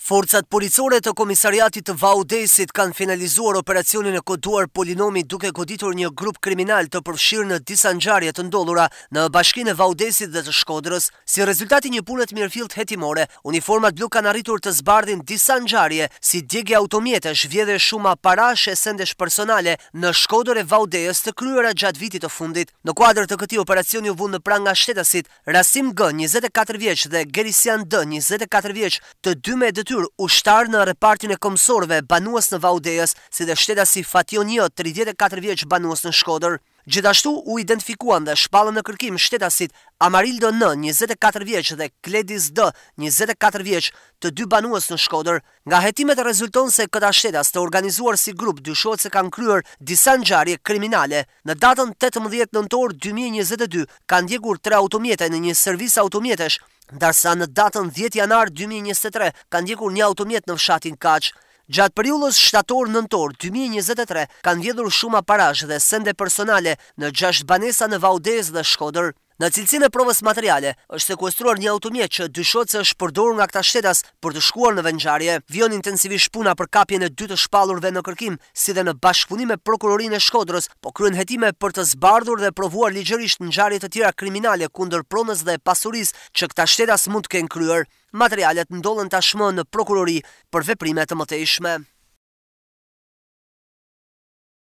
Forcat policore të komisariatit të Vaudesit kanë finalizuar operacionin e koduar polinomi duke koditur një grup kriminal të përfshirë në disa nxarje të ndollura në bashkinë e Vaudesit dhe të Shkodrës. Si rezultati një punët mirëfilt hetimore, uniformat blu kanë arritur të zbardhin disa nxarje si djegje automjete shvjede shuma parash e sendesh personale në Shkodrë e Vaudes të kryera gjatë vitit të fundit. Në kuadrë të këti operacioni u vund në pranga shtetasit, Rasim G, 24 vjeq dhe Gerisian D, 24 vjeq të të u ushtar në repartin e komësorve banuas në Vaudejës, si dhe shteta si Fatio Njo, 34 vjeç banuas në Shkoder. Gjithashtu u identifikuan dhe shpallën në kërkim shtetasit Amarildo N, 24 vjeç dhe Kledis D, 24 vjeç, të dy banuës në Shkodër. Nga hetimet e rezulton se këta shtetas të organizuar si grup dyshohet se kanë kryer disa ngjarje kriminale. Në datën 18 nëntor 2022 kanë djegur tre automjete në një servis automjetesh ndërsa në datën 10 janar 2023 ka ndjekur një automjet në fshatin Kaq. Gjatë periullës shtator-nëntor 2023 kanë vjedhur shumë aparash dhe sende personale në 6 banesa në Vaudez dhe Shkodër. Në cilësinë provës materiale, është sekuestruar një automjet që dyshohet se është përdorur nga këta shtetas për të shkuar në vendngjarje. Vjen intensivisht puna për kapjen e dy të shpallurve në kërkim, si dhe në bashkëpunim me prokurorinë e Shkodrës, po kryen hetime për të zbardhur dhe provuar ligjërisht ngjarje të tjera kriminale kundër pronës dhe pasurisë që këta shtetas mund të kenë kryer. Materialet ndollën tashmë në prokurori për veprime të mëtejshme.